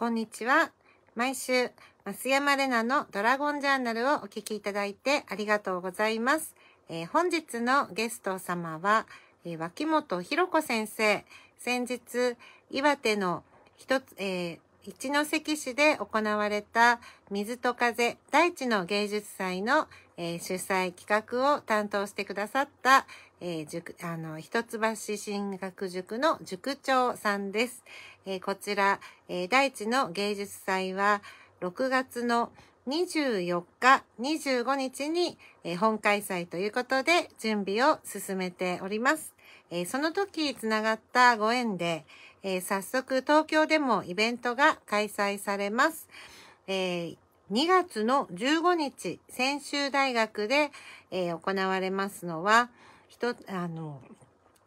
こんにちは。毎週、増山玲奈のドラゴンジャーナルをお聞きいただいてありがとうございます。えー、本日のゲスト様は、えー、脇本博子先生。先日、岩手の一つ、えー、一関市で行われた水と風大地の芸術祭の、え主催企画を担当してくださったえー、塾、あの、一橋進学塾の塾長さんです。えー、こちら、えー、大地の芸術祭は、6月の24日、25日に、えー、本開催ということで、準備を進めております。えー、その時、つながったご縁で、えー、早速、東京でもイベントが開催されます。え2月の15日、専修大学で、え行われますのは、一、あの、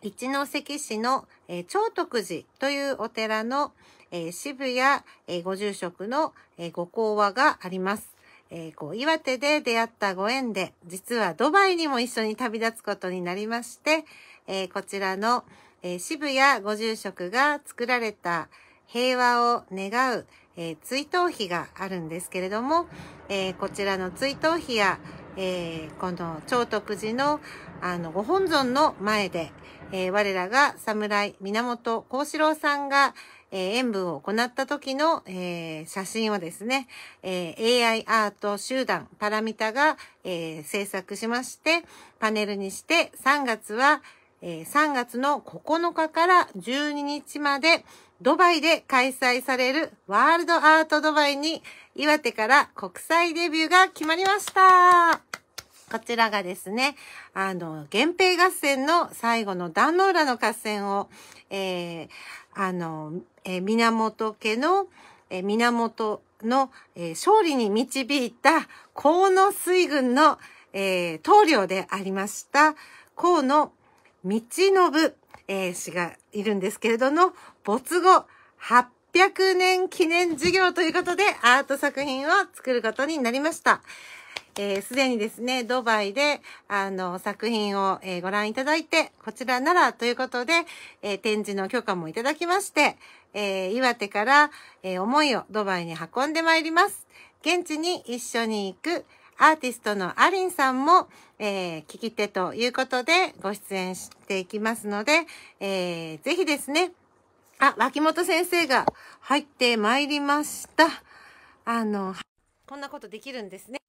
一関市の、えー、長徳寺というお寺の、えー、渋谷、えー、ご住職の、えー、ご講話があります。えー、こう岩手で出会ったご縁で、実はドバイにも一緒に旅立つことになりまして、えー、こちらの、えー、渋谷ご住職が作られた平和を願う、えー、追悼碑があるんですけれども、えー、こちらの追悼碑や、えー、この長徳寺の、あの、ご本尊の前で、えー、我らが侍、源幸四郎さんが、えー、演舞を行った時の、えー、写真をですね、え AI アート集団パラミタが、え制作しまして、パネルにして、3月は、え3月の9日から12日まで、ドバイで開催されるワールドアートドバイに、岩手から国際デビューが決まりました。こちらがですね、あの、源平合戦の最後の壇の浦の合戦を、えー、あの、えー、源家の、えー、源の、え勝利に導いた河野水軍の、え棟梁でありました、河野道信、え氏がいるんですけれども、没後800年記念事業ということでアート作品を作ることになりました。えー、すでにですね、ドバイで、あの、作品を、えー、ご覧いただいて、こちらならということで、えー、展示の許可もいただきまして、え岩手から、え思いをドバイに運んでまいります。現地に一緒に行くアーティストのアリンさんも、え聞き手ということでご出演していきますので、えー、ぜひですね、あ、脇本先生が入ってまいりました。あの、こんなことできるんですね。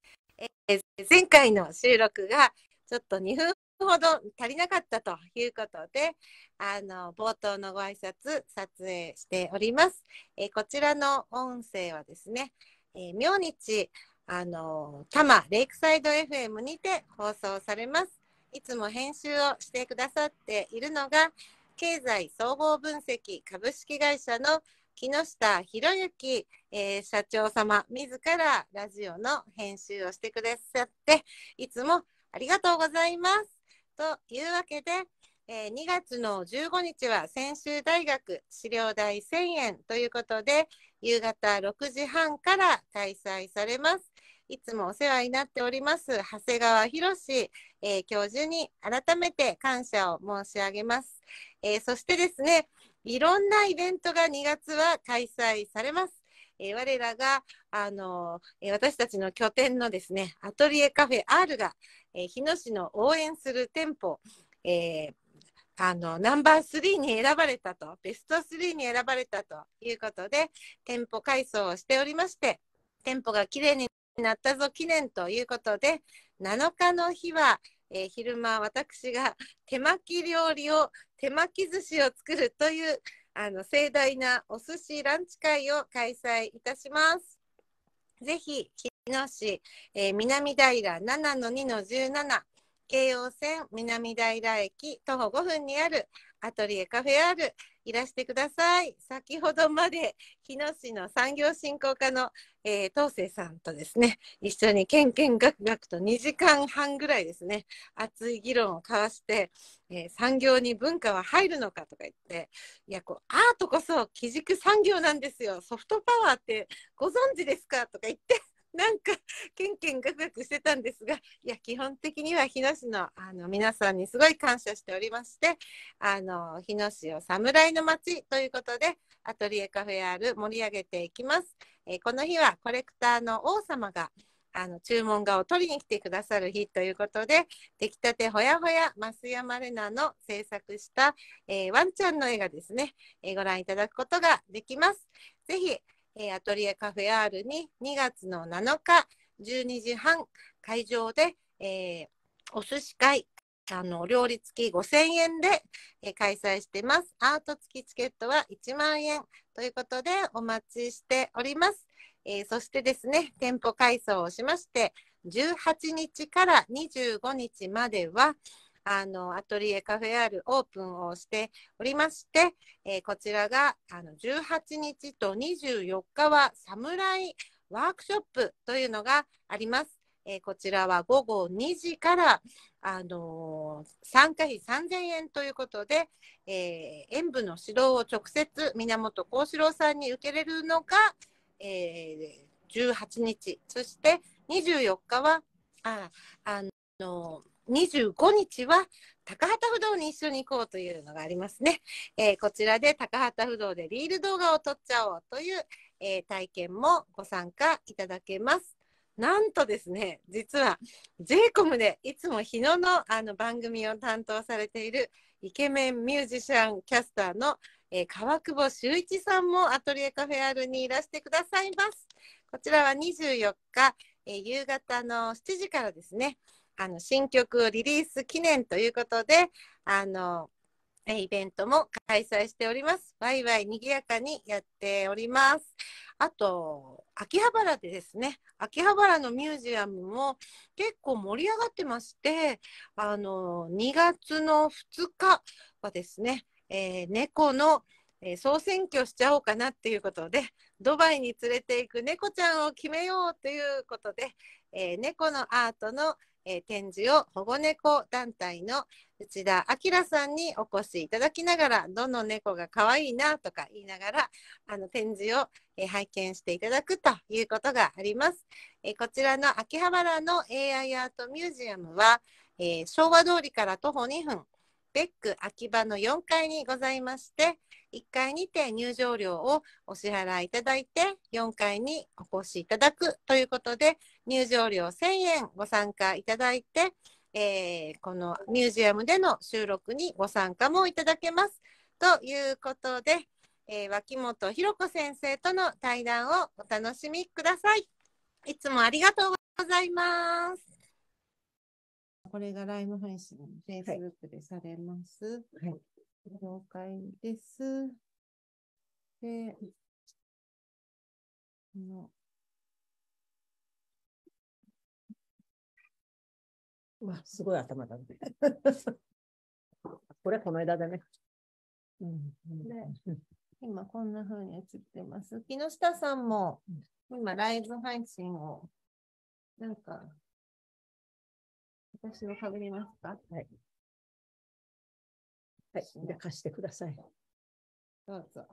前回の収録がちょっと2分ほど足りなかったということで、あの冒頭のご挨拶撮影しております。えこちらの音声はですね、え明日あの多摩レイクサイド FM にて放送されます。いつも編集をしてくださっているのが経済総合分析株式会社の木下博之、えー、社長様自らラジオの編集をしてくださっていつもありがとうございます。というわけで、えー、2月の15日は専修大学資料代1000円ということで夕方6時半から開催されます。いつもお世話になっております長谷川博史、えー、教授に改めて感謝を申し上げます。えー、そしてですね、いろんなイベントが2月は開催されます。えー、我らが、あのー、私たちの拠点のですね、アトリエカフェ R が、えー、日野市の応援する店舗、えー、あのナンバー3に選ばれたと、ベスト3に選ばれたということで、店舗改装をしておりまして、店舗がきれいになったぞ記念ということで、7日の日は、えー、昼間私が手巻き料理を手巻き寿司を作るというあの盛大なお寿司ランチ会を開催いたします。ぜひ日野市、えー、南平7の2の17京葉線南平駅徒歩5分にあるアトリエカフェあるいらしてください。先ほどまで日野市の産業振興課の、えー、東生さんとですね、一緒にけんけんがくがくと2時間半ぐらいですね、熱い議論を交わして、えー、産業に文化は入るのかとか言って、いや、こう、アートこそ基軸産業なんですよ、ソフトパワーってご存知ですかとか言って、なんかケンケンガクガクしてたんですがいや基本的には日野市のあの皆さんにすごい感謝しておりましてあの日野市を侍の町ということでアトリエカフェ R 盛り上げていきます。えー、この日はコレクターの王様があの注文画を取りに来てくださる日ということで出来たてほやほや増山玲奈の制作した、えー、ワンちゃんの絵がですね、えー、ご覧いただくことができます。ぜひえアトリエカフェアールに2月の7日12時半会場で、えお寿司会あの料理付き5000円で、え開催してます。アート付きチケットは1万円ということでお待ちしております。えー、そしてですね、店舗改装をしまして、18日から25日までは、あのアトリエカフェアールオープンをしておりまして、えー、こちらがあの18日と24日はサムライワークショップというのがあります。えー、こちらは午後2時から、あのー、参加費3000円ということで、えー、演舞の指導を直接源幸四郎さんに受けれるのが、えー、18日そして24日はあ、あのー25日は高畑不動に一緒に行こうというのがありますね。えー、こちらで高畑不動でリール動画を撮っちゃおうという、えー、体験もご参加いただけます。なんとですね、実は JCOM でいつも日野のあの番組を担当されているイケメンミュージシャンキャスターの、えー、川久保修一さんもアトリエカフェ R にいらしてくださいます。こちらは24日、えー、夕方の7時からですね、あの新曲をリリース記念ということで、あの、イベントも開催しております。ワイワイ賑やかにやっております。あと、秋葉原でですね、秋葉原のミュージアムも結構盛り上がってまして、あの、2月の2日はですね、えー、猫の、えー、総選挙しちゃおうかなっていうことで、ドバイに連れていく猫ちゃんを決めようということで、えー、猫のアートのえー、展示を保護猫団体の内田明さんにお越しいただきながらどの猫が可愛いなとか言いながらあの展示を、えー、拝見していただくということがあります、えー、こちらの秋葉原の AI アートミュージアムは、えー、昭和通りから徒歩2分ベック秋葉の4階にございまして、1階にて入場料をお支払いいただいて、4階にお越しいただくということで、入場料1000円ご参加いただいて、えー、このミュージアムでの収録にご参加もいただけます。ということで、えー、脇本ひ子先生との対談をお楽しみください。いつもありがとうございます。これがライブ配信、フェイスブックでされます。はいはい了解です。で、この、わ、すごい頭だね。これ、この間だね。うん、今、こんな風に映ってます。木下さんも、今、ライブ配信を、なんか、私をかぶりますかはい。はい、じゃ貸してください。どうぞ。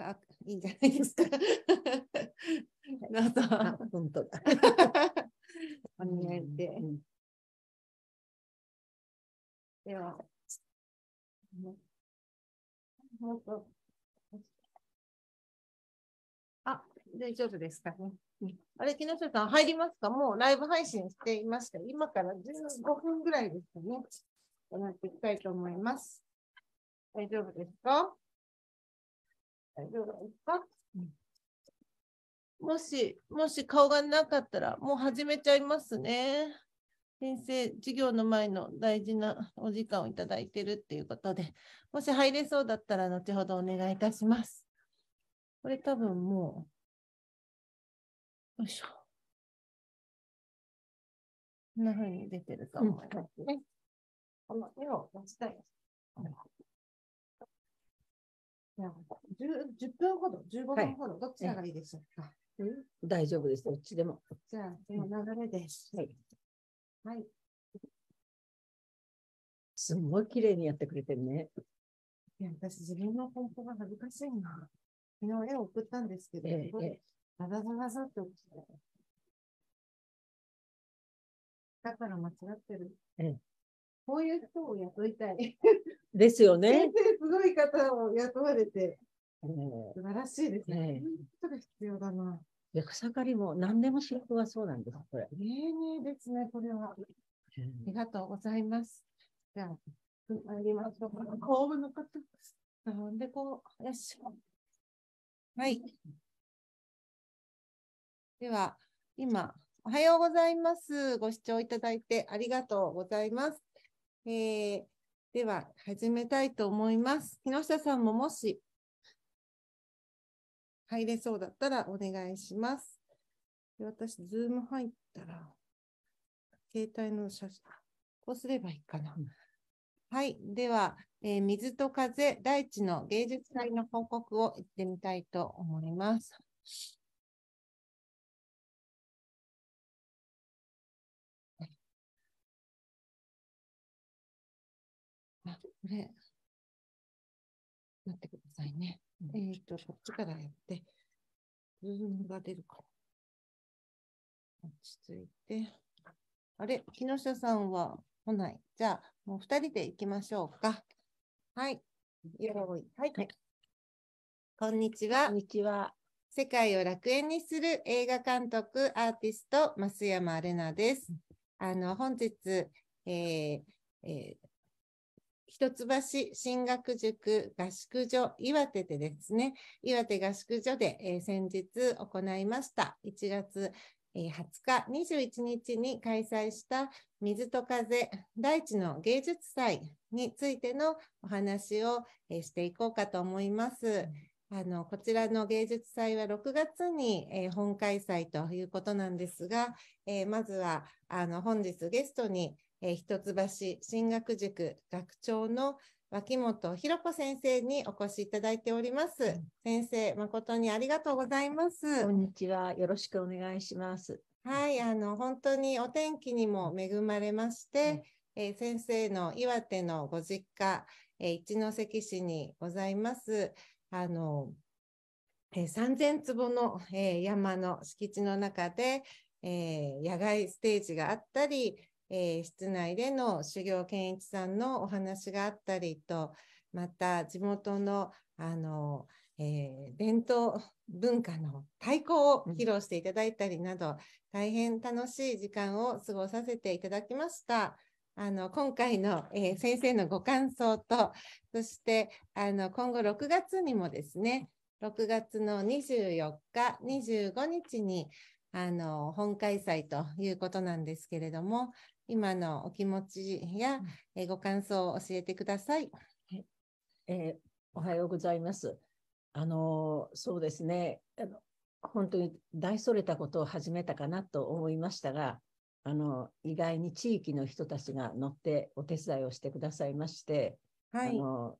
あ、いいんじゃないですか。どうぞ。本当だ。お願いで。うん、では。あ、大丈夫ですかね。あれ、木下さん、入りますかもうライブ配信していました。今から15分ぐらいですかね。行っていきたいと思います。大丈夫ですか大丈夫ですか、もし、もし顔がなかったら、もう始めちゃいますね。先生、授業の前の大事なお時間をいただいてるっていうことで、もし入れそうだったら、後ほどお願いいたします。これ多分もう、よいしょ。こんな風に出てると思いますね。うん、この絵を出したい。10, 10分ほど、15分ほど、どっどちらがいいでしょうか、うん、大丈夫です、どっちでも。じゃあ、その流れです。はい。はい。すごい綺麗にやってくれてるね。いや、私、自分の本当が恥ずかしいな。昨日絵を送ったんですけど、ええ、ざザザって起きて。だから間違ってる。ええ、こういう人を雇いたい。ですよね。すごい方を雇われて、素晴らしいですね。そうい必要だな。で草刈りも何でも仕事はそうなんです。これ。ええですね、これは。ありがとうございます。じゃあ、参りましょう。後部の方。なんでこう、よしはい。では、今、おはようございます。ご視聴いただいてありがとうございます。えー、では始めたいと思います。木下さんももし入れそうだったらお願いします。私、ズーム入ったら、携帯の写真、こうすればいいかな。はい。では、えー、水と風、大地の芸術祭の報告を行ってみたいと思います。れ、待ってくださいね。うん、えっ、ー、と、こっちからやって、ズームが出るから。落ち着いて。あれ、木下さんは来ない。じゃあ、もう2人で行きましょうか。はい。よい、はい。はい。こんにちは。こんにちは。世界を楽園にする映画監督、アーティスト、増山玲奈です。あの、本日、えーえー、一橋進学塾合宿所岩手でですね、岩手合宿所で、えー、先日行いました1月20日、21日に開催した水と風、大地の芸術祭についてのお話をしていこうかと思います。あの、こちらの芸術祭は6月に、えー、本開催ということなんですが、えー、まずは、あの、本日ゲストに、えー、一橋進学塾学長の脇本博子先生にお越しいただいております。先生、誠にありがとうございます。こんにちは。よろしくお願いします。はい、あの、本当にお天気にも恵まれまして、うん、えー、先生の岩手のご実家、えー、一関市にございます、あの、えー、3000坪の、えー、山の敷地の中で、えー、野外ステージがあったり、えー、室内での修行健一さんのお話があったりと、また地元のあの、えー、伝統文化の太鼓を披露していただいたりなど、大変楽しい時間を過ごさせていただきました。あの今回の、えー、先生のご感想と、そしてあの今後6月にもですね、6月の24日、25日にあの本開催ということなんですけれども、今のお気持ちや、えご感想を教えてください。はいえー、おはようございます。あのそうですねあの、本当に大それたことを始めたかなと思いましたが、あの意外に地域の人たちが乗ってお手伝いをしてくださいまして、はい、あの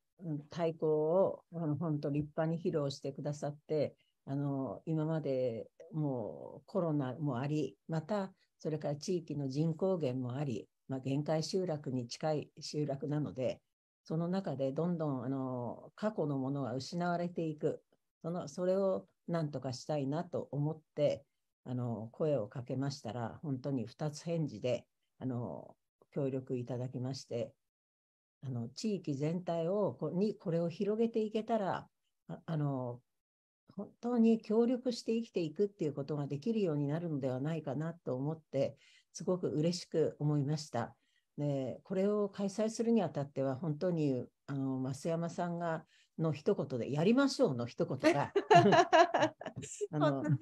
太鼓を本当立派に披露してくださって、あの今までもうコロナもあり、またそれから地域の人口減もあり、まあ、限界集落に近い集落なので、その中でどんどんあの過去のものが失われていく、そのそれをなんとかしたいなと思ってあの声をかけましたら、本当に2つ返事であの協力いただきまして、あの地域全体をこにこれを広げていけたらあの本当に協力して生きていくっていうことができるようになるのではないかなと思ってすごく嬉しく思いました。でこれを開催するにあたっては本当にあの増山さんがの一言で「やりましょう」の一言が あの、ね、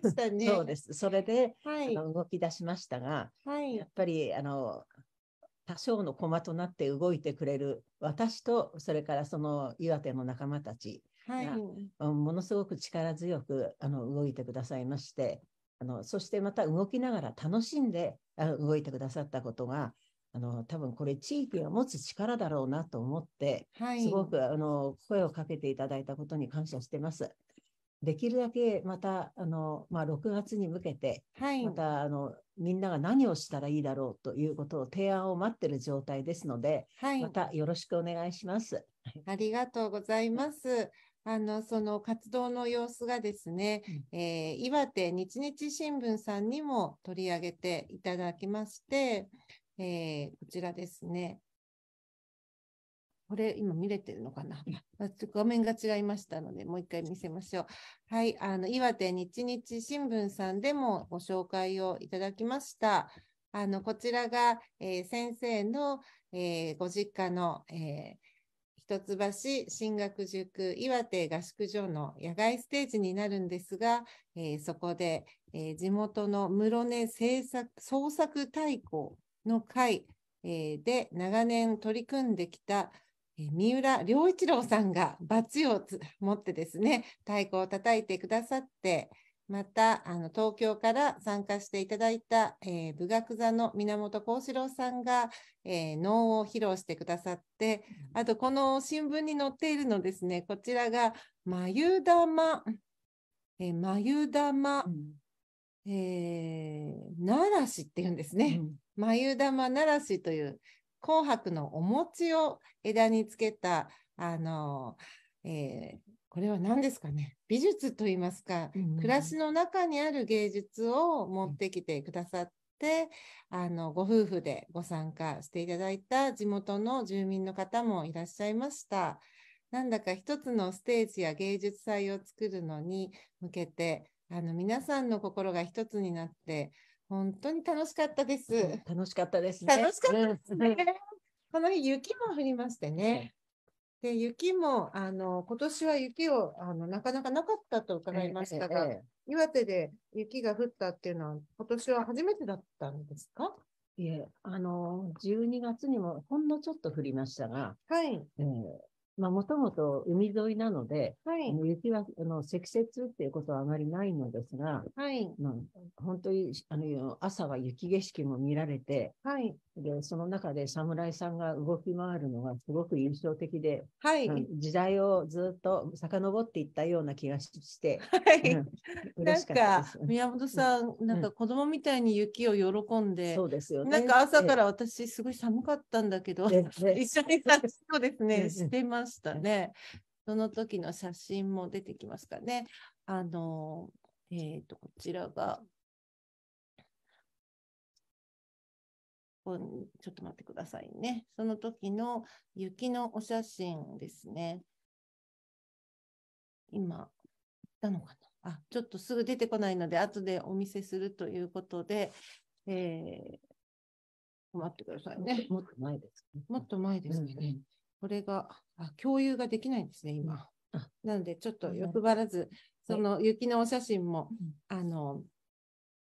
そうですそれで、はい、あの動き出しましたが、はい、やっぱりあの多少の駒となって動いてくれる私とそれからその岩手の仲間たちはい、ものすごく力強くあの動いてくださいまして、あのそしてまた動きながら楽しんで動いてくださったことが、あの多分これ地域が持つ力だろうなと思って、はい、すごくあの声をかけていただいたことに感謝してます。できるだけまたあの、まあ、6月に向けて、はい、またあのみんなが何をしたらいいだろうということを提案を待ってる状態ですので、はい、またよろしくお願いします。ありがとうございます。あのその活動の様子がですね、うん、えー、岩手日日新聞さんにも取り上げていただきまして、えー、こちらですね。これ、今見れてるのかな、っと画面が違いましたので、もう一回見せましょう。はい、あの、岩手日日新聞さんでもご紹介をいただきました。あの、こちらが、えー、先生の、えー、ご実家の、えー一橋進学塾岩手合宿所の野外ステージになるんですが、えー、そこで、えー、地元の室根製作創作大鼓の会、えー、で長年取り組んできた、えー、三浦良一郎さんがバチを持ってですね太鼓を叩いてくださって、またあの東京から参加していただいた、えー、武学座の源幸四郎さんが、えー、能を披露してくださってあとこの新聞に載っているのですねこちらが眉玉、えー、眉玉、うん、えならしっていうんですね、うん、眉玉ならしという紅白のお餅を枝につけたあの、えーこれは何ですかね美術といいますか、うん、暮らしの中にある芸術を持ってきてくださって、あのご夫婦でご参加していただいた地元の住民の方もいらっしゃいました。なんだか一つのステージや芸術祭を作るのに向けてあの皆さんの心が一つになって本当に楽しかったです。楽しかったです、ね、楽しかったですね。この日雪も降りましてね。で雪もあの今年は雪をあのなかなかなかったと伺いましたが、ええ岩手で雪が降ったっていうのは、今年は初めてだったんですかいえ、あの、12月にもほんのちょっと降りましたが、はい。えー、まあ、もともと海沿いなので、はい、雪は、あの、積雪っていうことはあまりないのですが、はい。まあ、本当に、あの、朝は雪景色も見られて、はい。で、その中で侍さんが動き回るのがすごく印象的で、はい。時代をずっと遡っていったような気がして、はい。なんか、宮本さん、ん、なんか子供みたいに雪を喜んで、そうですよね。なんか朝から私、すごい寒かったんだけど、一緒にさ、そうですね、してます。したね。その時の写真も出てきますかね。あの、えっ、ー、と、こちらが、ちょっと待ってくださいね。その時の雪のお写真ですね。今、たのかなあ、ちょっとすぐ出てこないので、後でお見せするということで、えー、待ってくださいね。もっと前です、ね、もっと前ですね。うんうんこれが、あ、共有ができないんですね、今。なので、ちょっと欲張らず、その雪のお写真も、あの、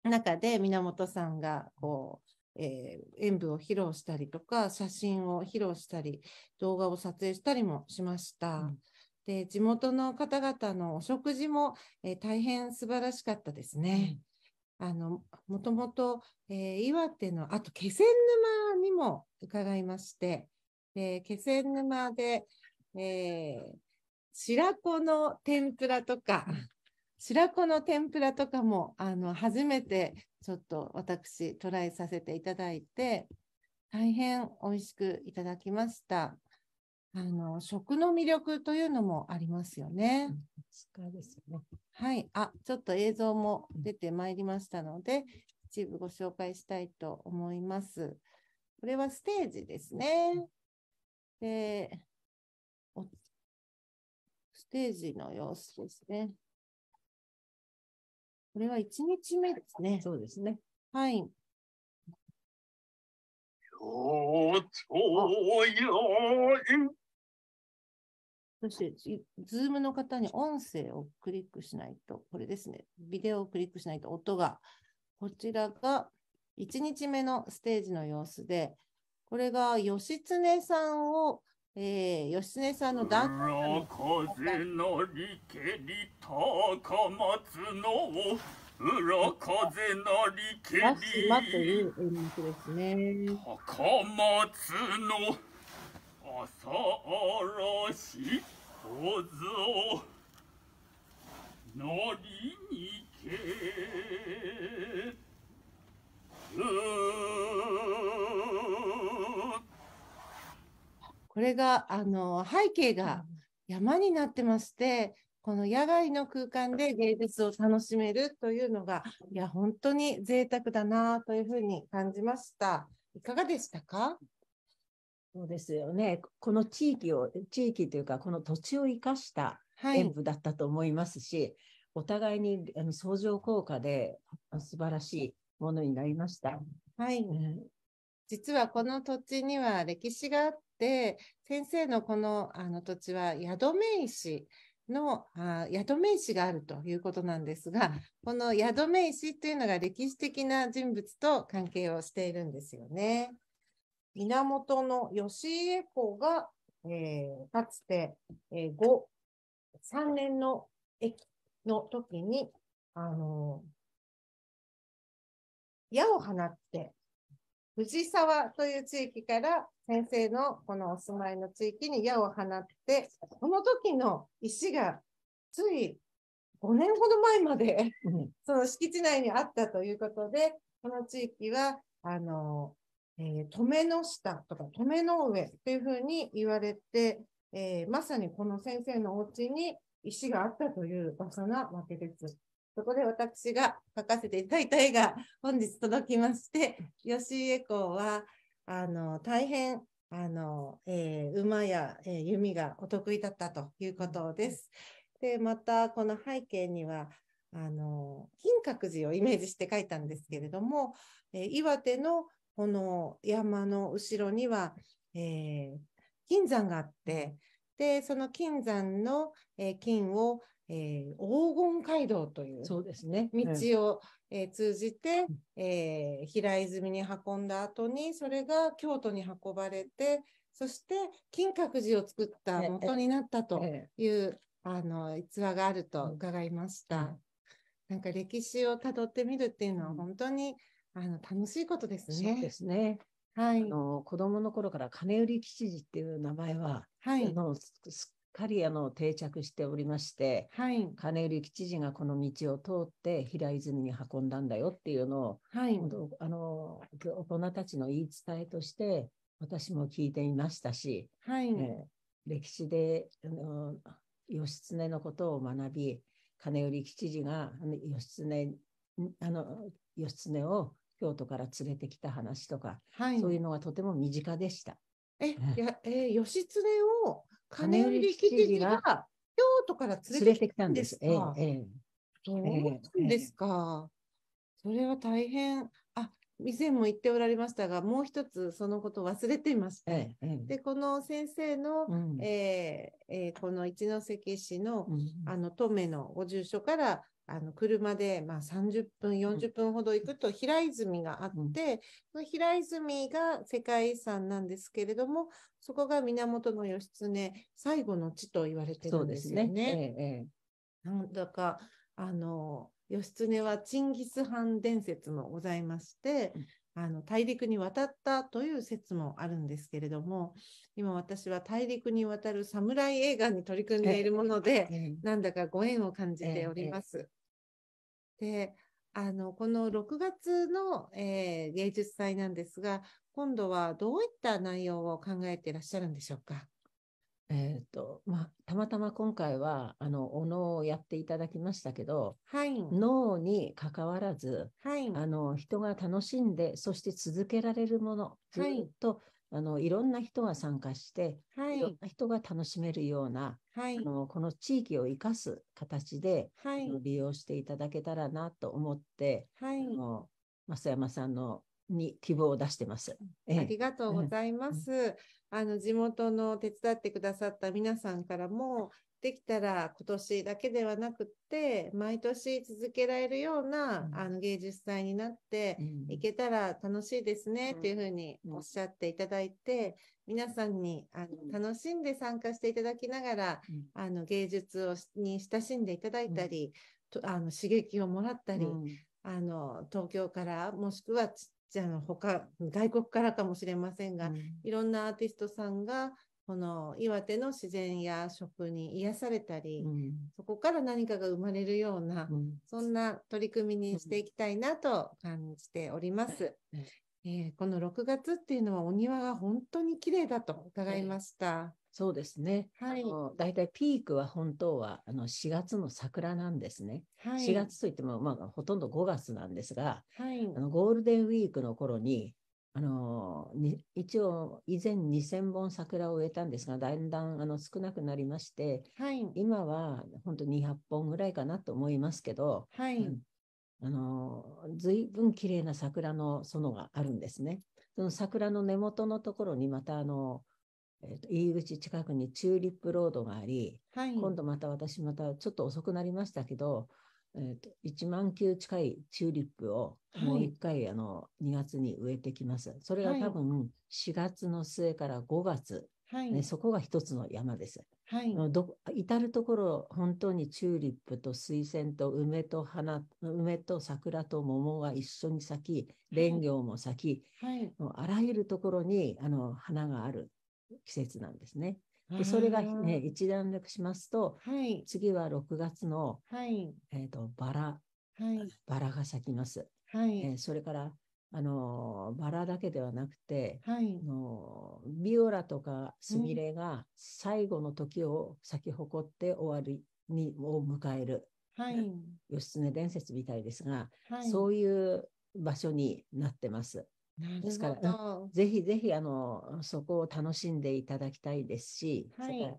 中で源さんが、こう、えー、演舞を披露したりとか、写真を披露したり、動画を撮影したりもしました。うん、で、地元の方々のお食事も、えー、大変素晴らしかったですね。うん、あの、もともと、えー、岩手の、あと気仙沼にも伺いまして、えー、気仙沼で、えー、白子の天ぷらとか、白子の天ぷらとかも、あの、初めてちょっと私トライさせていただいて、大変美味しくいただきました。あの食の魅力というのもありますよね。はい、あちょっと映像も出てまいりましたので、一部ご紹介したいと思います。これはステージですね。で、ステージの様子ですね。これは1日目ですね。そうですね。はい。そしてズ、ズームの方に音声をクリックしないと、これですね、ビデオをクリックしないと音が、こちらが1日目のステージの様子で、これが義経さんを、えー、義経さんのダンの風のりけり高松の裏風なりけり島と高松の朝嵐小僧なりにけうこれがあの背景が山になってまして、この野外の空間で芸術を楽しめるというのが、いや、本当に贅沢だなというふうに感じました。いかがでしたかそうですよね。この地域を、地域というか、この土地を生かした演舞だったと思いますし、はい、お互いに相乗効果で素晴らしいものになりました。はい。うん実はこの土地には歴史があって先生のこのあの土地は宿名石のあ宿名石があるということなんですがこの宿名石というのが歴史的な人物と関係をしているんですよね。源義家公が、えー、かつて、えー、5、3年の駅の時に、あのー、矢を放って藤沢という地域から先生のこのお住まいの地域に矢を放って、この時の石がつい5年ほど前までその敷地内にあったということで、この地域は、あの、えー、止めの下とか止めの上というふうに言われて、えー、まさにこの先生のお家に石があったという場所なわけです。そこで私が書かせていただいた絵が本日届きまして、吉井エコは、あの、大変、あの、えー、馬や、えー、弓がお得意だったということです。で、また、この背景には、あの、金閣寺をイメージして書いたんですけれども、えー、岩手のこの山の後ろには、え金山があって、で、その金山の、え金を、えー、黄金街道というね、道を、えー、通じて、えー、平泉に運んだ後にそれが京都に運ばれてそして金閣寺を作った元になったという、あの逸話があると伺いました。なんか歴史をたどってみるっていうのは本当に、あの楽しいことですね。ですね。はい。あの子供の頃から金売り吉次っていう名前は、はい、あのすかりあの定着しておりまして、はい、金入知事がこの道を通って平泉に運んだんだよっていうのを、はい、あの大人たちの言い伝えとして私も聞いていましたし、はいえー、歴史であの義経のことを学び金寄吉次が義経あの義経を京都から連れてきた話とか、はい、そういうのがとても身近でした。え、いや、えー、義経を金売り吉次が京都から連れてきたんですか。ええ、そうですか。それは大変。あ、以前も言っておられましたが、もう一つそのこと忘れていました。で、この先生の、うん、えー、えー、この一関市の、うん、あの、登米のご住所から、あの車でまあ30分、40分ほど行くと平泉があって、その平泉が世界遺産なんですけれども、そこが源義経最後の地と言われてるんですよね。ねええなんだか、あの、義経はチンギス・ハン伝説もございまして、あの大陸に渡ったという説もあるんですけれども今私は大陸に渡る侍映画に取り組んでいるもので、なんだかご縁を感じております。であのこの6月の、えー、芸術祭なんですが今度はどういった内容を考えていらっしゃるんでしょうか。えーとまあ、たまたま今回はあのお能をやっていただきましたけど、はい、脳にかかわらず、はい、あの人が楽しんでそして続けられるものずと、い、あのいろんな人が参加して、はい、いろんな人が楽しめるような、はい、あのこの地域を生かす形で、はい、利用していただけたらなと思って、はい、あの増山さんのに希望を出してます。ありがとうございます。あの地元の手伝ってくださった皆さんからもできたら今年だけではなくって毎年続けられるような、あの芸術祭になっていけたら楽しいですねというふうにおっしゃっていただいて、皆さんにあの楽しんで参加していただきながら、あの芸術をに親しんでいただいたり、とあの刺激をもらったり、あの東京からもしくはじゃあ他外国からかもしれませんが、うん、いろんなアーティストさんがこの岩手の自然や食に癒されたり、うん、そこから何かが生まれるような、うん、そんな取り組みにしていきたいなと感じております。えー、この6月っていうのはお庭が本当に綺麗だと伺いました。そうですね。はい。だいたいピークは本当はあの4月の桜なんですね。はい、4月といっても、まあ、ほとんど5月なんですが、はい、あのゴールデンウィークの頃にあの一応以前2000本桜を植えたんですがだんだんあの少なくなりまして、はい、今は本当200本ぐらいかなと思いますけど、はい、うん、あの、随分綺麗な桜の園があるんですね。その桜の根元のところにまたあの、えー、と入り口近くにチューリップロードがあり、はい、今度また私またちょっと遅くなりましたけど、えー、と1万球近いチューリップをもう1回、あの2月に植えてきます。それが多分4月の末から5月、はい、ね、そこが一つの山です。はい、ど至る所本当にチューリップと水仙と梅と花梅と桜と桃が一緒に咲き蓮行も咲き、はい、あらゆるところにあの花がある季節なんですね。でそれが、ね、一段落しますと、はい、次は6月の、はいえーとバラ、はい、バラが咲きます。はいえー、それからあのバラだけではなくて、はい、あのビオラとかスミレが最後の時を咲き誇って終わりにを迎える、はい、義経伝説みたいですが、はい、そういう場所になってます。ですから、ぜひぜひあのそこを楽しんでいただきたいですし、はい、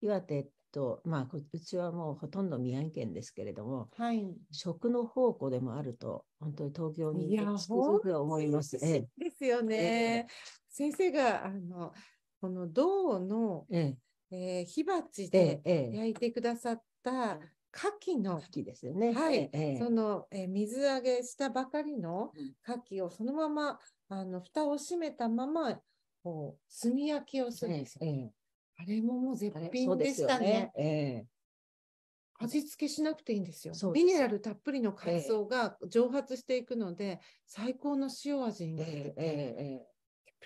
岩手と、まあ、うちはもうほとんど宮城県ですけれども、はい、食の宝庫でもあると、本当に東京にいっつくづく思います。ですよね。先生があのこの銅の、ええ火鉢で焼いてくださった牡蠣の、牡蠣ですよね。はい、その、え水揚げしたばかりの牡蠣をそのままあの蓋を閉めたままこう炭焼きをするんですよ。えあれももう絶品でしたね。味付けしなくていいんですよ。ミネラルたっぷりの海藻が蒸発していくので、えー、最高の塩味になる。えー、え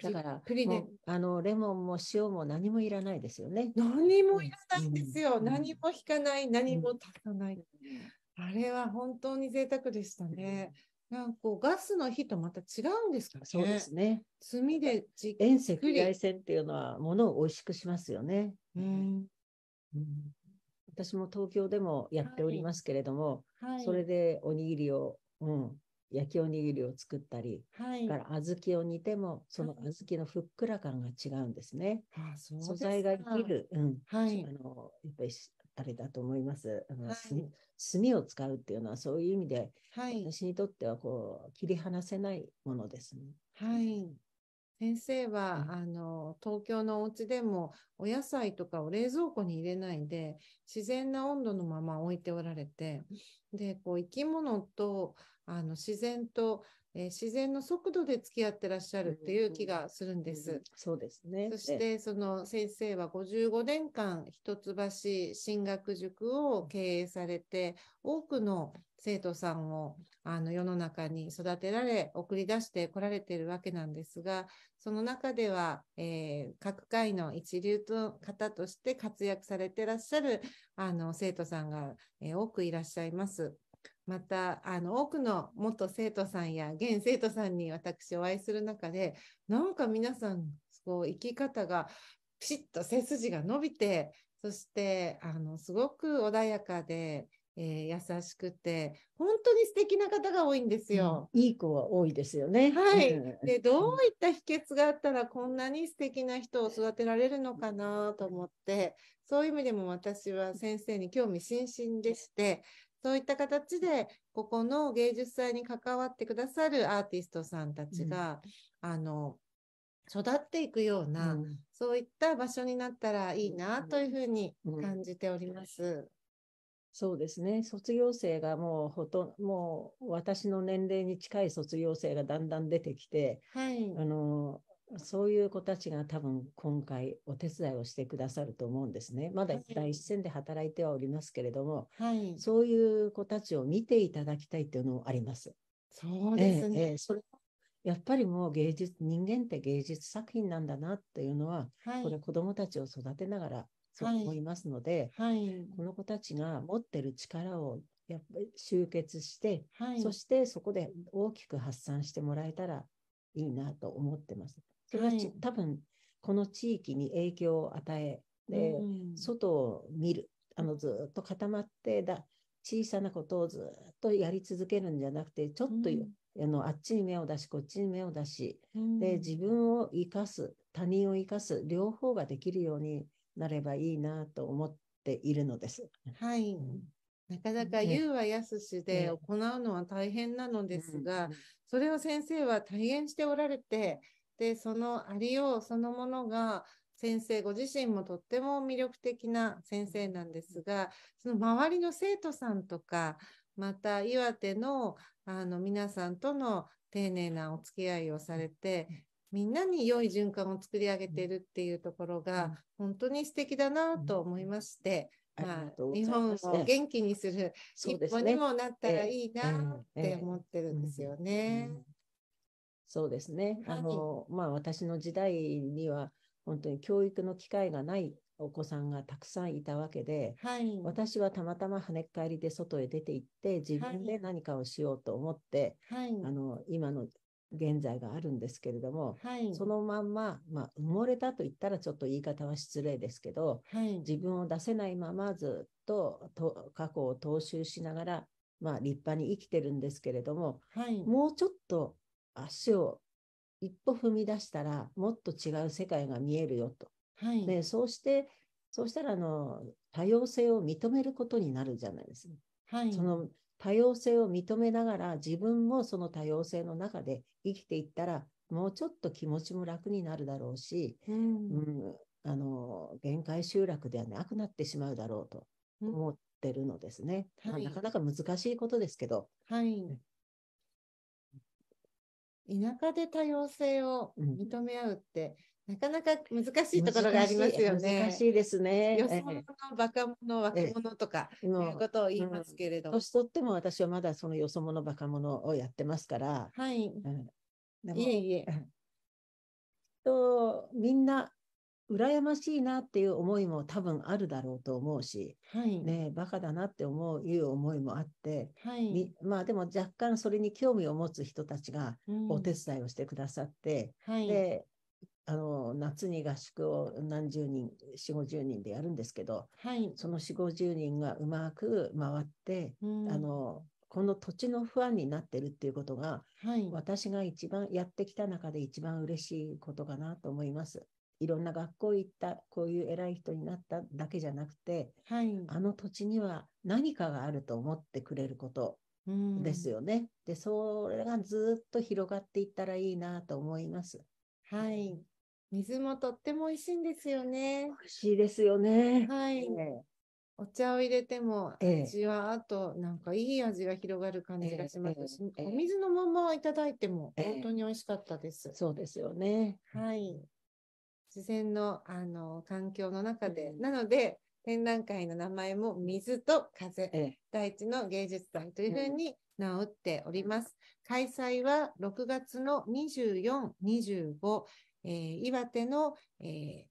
ー、だからプリ、ね、あのレモンも塩も何もいらないですよね。何もいらないんですよ。うん、何も引かない、何も足さない。うん、あれは本当に贅沢でしたね。うんなんかガスの火とまた違うんですかね。そうですね。炭でじっくり。遠赤外線っていうのはものを美味しくしますよね。うん、私も東京でもやっておりますけれども、はいはい、それでおにぎりを、うん、焼きおにぎりを作ったり、はい、から小豆を煮てもその小豆のふっくら感が違うんですね。はい、素材が生きる、うんはい、あのやっぱりあれだと思います。あの、はい、炭を使うっていうのはそういう意味で、はい、私にとってはこう切り離せないものですね。はい。先生は、うん、あの東京のお家でもお野菜とかを冷蔵庫に入れないで自然な温度のまま置いておられてでこう生き物とあの自然とえー、自然の速度で付き合ってらっしゃるっていう気がするんです。うんうんうん、そうですね。そしてその先生は55年間一橋進学塾を経営されて多くの生徒さんをあの世の中に育てられ送り出してこられているわけなんですがその中では、えー、各界の一流と方として活躍されてらっしゃるあの生徒さんが、えー、多くいらっしゃいます。またあの多くの元生徒さんや現生徒さんに私お会いする中でなんか皆さんこう生き方がピシッと背筋が伸びてそしてあのすごく穏やかで、えー、優しくて本当に素敵な方が多いんですよ。うん、いい子は多いですよね。はい。でどういった秘訣があったらこんなに素敵な人を育てられるのかなと思ってそういう意味でも私は先生に興味津々でしてそういった形で、ここの芸術祭に関わってくださるアーティストさんたちが、うん、あの、育っていくような、うん、そういった場所になったらいいなというふうに感じております。そうですね。卒業生がもうほとんど、もう私の年齢に近い卒業生がだんだん出てきて、はい、あの、そういう子たちが多分今回お手伝いをしてくださると思うんですね。まだ第一線で働いてはおりますけれども、はい、そういう子たちを見ていただきたいっていうのもあります。そうですね。ええそれやっぱりもう芸術人間って芸術作品なんだなっていうのは、はい、これ子どもたちを育てながらそう思いますので、はい、はい、この子たちが持ってる力をやっぱり集結して、そしてそこで大きく発散してもらえたらいいなと思ってます。それは、はい、多分この地域に影響を与えで、うん、外を見るあのずっと固まってだ小さなことをずっとやり続けるんじゃなくてちょっと、うん、あのあっちに目を出しこっちに目を出し、うん、で自分を生かす他人を生かす両方ができるようになればいいなと思っているのです。はい、なかなか言うはやすしで行うのは大変なのですが、それを先生は体現しておられて、でそのありようそのものが先生ご自身もとっても魅力的な先生なんですがその周りの生徒さんとかまた岩手のあの皆さんとの丁寧なお付き合いをされてみんなに良い循環を作り上げてるっていうところが本当に素敵だなと思いまして、まあ、日本を元気にする一歩にもなったらいいなって思ってるんですよね。そうですね。あの、はい、まあ、私の時代には、本当に教育の機会がないお子さんがたくさんいたわけで、はい、私はたまたま跳ね返りで外へ出て行って自分で何かをしようと思って、はい、あの今の現在があるんですけれども、はい、そのまんま、まあ、埋もれたと言ったらちょっと言い方は失礼ですけど、自分を出せないままずっとと過去を踏襲しながら、まあ、立派に生きてるんですけれども、もうちょっと足を一歩踏み出したらもっと違う世界が見えるよと。はい、でそうしてそうしたらあの多様性を認めることになるじゃないですか。はい、その多様性を認めながら自分もその多様性の中で生きていったらもうちょっと気持ちも楽になるだろうし、うん、うん、あの限界集落ではなくなってしまうだろうと思ってるのですね。うんはい、なかなか難しいことですけど、はい、田舎で多様性を認め合うって、うん、なかなか難しいところがありますよね。難しいですね。よそ者、バカ者、若者とか、いうことを言いますけれども、うん、年取っても私はまだそのよそ者、バカ者をやってますから。はい。うん、いえいえ。と、みんな羨ましいなっていう思いも多分あるだろうと思うし、はい、ね、バカだなって思ういう思いもあって、はい、まあでも若干それに興味を持つ人たちがお手伝いをしてくださって、うんはい、であの夏に合宿を何十人4 5 0人でやるんですけど、その4 5 0人がうまく回って、うん、あのこの土地の不安になってるっていうことが、はい、私が一番やってきた中で一番嬉しいことかなと思います。いろんな学校行ったこういう偉い人になっただけじゃなくて、はい、あの土地には何かがあると思ってくれることですよね。でそれがずっと広がっていったらいいなと思います。はい、水もとっても美味しいんですよね。美味しいですよね。はい。ね、お茶を入れても、じはあとなんかいい味が広がる感じがしますし、えええ、お水のままいただいても本当に美味しかったです。そうですよね。はい。自然のあの環境の中で、なので展覧会の名前も水と風、ええ、大地の芸術祭というふうに名打っております。開催は6月の24、25、えー、岩手の、え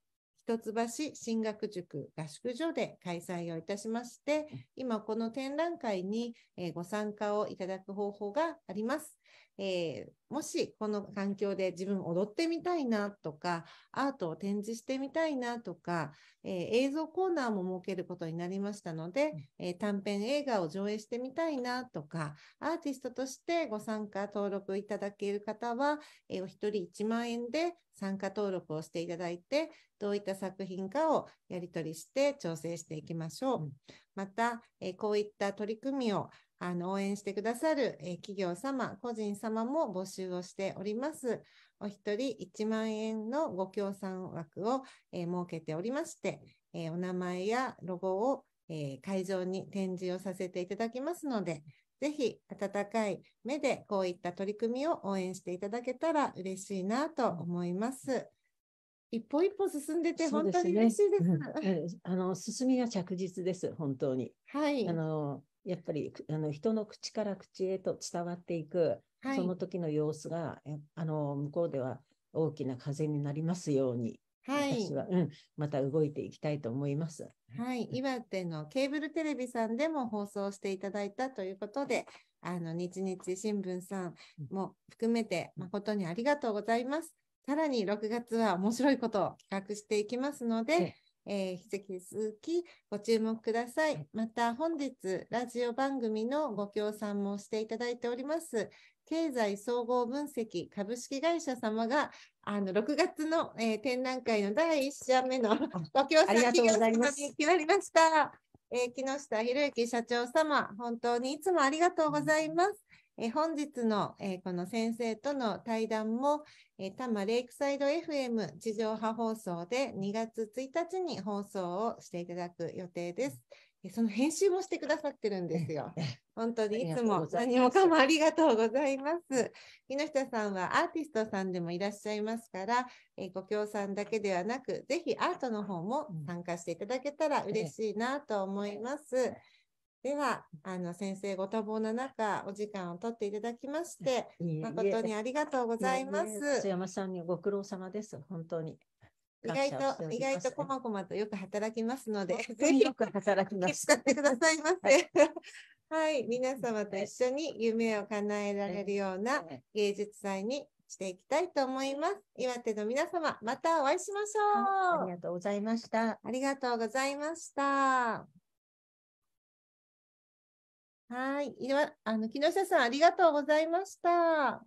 ー、一橋進学塾合宿所で開催をいたしまして、今この展覧会に、えご参加をいただく方法があります。えー、もしこの環境で自分踊ってみたいなとか、アートを展示してみたいなとか、えー、映像コーナーも設けることになりましたので、えー、短編映画を上映してみたいなとか、アーティストとしてご参加登録いただける方は、えお一人1万円で参加登録をしていただいて、どういった作品かをやり取りして調整していきましょう。また、えこういった取り組みをあの、応援してくださる、え企業様、個人様も募集をしております。お一人1万円のご協賛枠を、え設けておりまして、えお名前やロゴを、え会場に展示をさせていただきますので、ぜひ温かい目でこういった取り組みを応援していただけたら嬉しいなと思います。一歩一歩進んでて本当に嬉しいです。ですねうん、あの進みが着実です本当に。はい。あのやっぱりあの人の口から口へと伝わっていく、はい、その時の様子があの向こうでは大きな風になりますように、はい、私は、うん、また動いていきたいと思います。はい、岩手のケーブルテレビさんでも放送していただいたということで、あの日日新聞さんも含めて誠にありがとうございます。さらに6月は面白いことを企画していきますので、えー、引き続きご注目ください。また本日、ラジオ番組のご協賛もしていただいております、経済総合分析株式会社様が、あの、6月の、えー、展覧会の第1社目のご協賛企業様に決まりました。えー、木下博之社長様、本当にいつもありがとうございます。え本日の、えこの先生との対談も、え多摩レイクサイド FM 地上波放送で2月1日に放送をしていただく予定です。えその編集もしてくださってるんですよ。本当にいつも何もかもありがとうございます。木下さんはアーティストさんでもいらっしゃいますから、えご協賛だけではなく、ぜひアートの方も参加していただけたら嬉しいなと思います。では、あの先生ご多忙な中、お時間を取っていただきまして、誠にありがとうございます。津山さんにご苦労様です、本当に。意外と、意外とこまこまとよく働きますので、ぜひよく働きます。使ってくださいませ。はい、はい、皆様と一緒に夢を叶えられるような芸術祭にしていきたいと思います。岩手の皆様、またお会いしましょう。ありがとうございました。ありがとうございました。はい。いは、あの木下さん、ありがとうございました。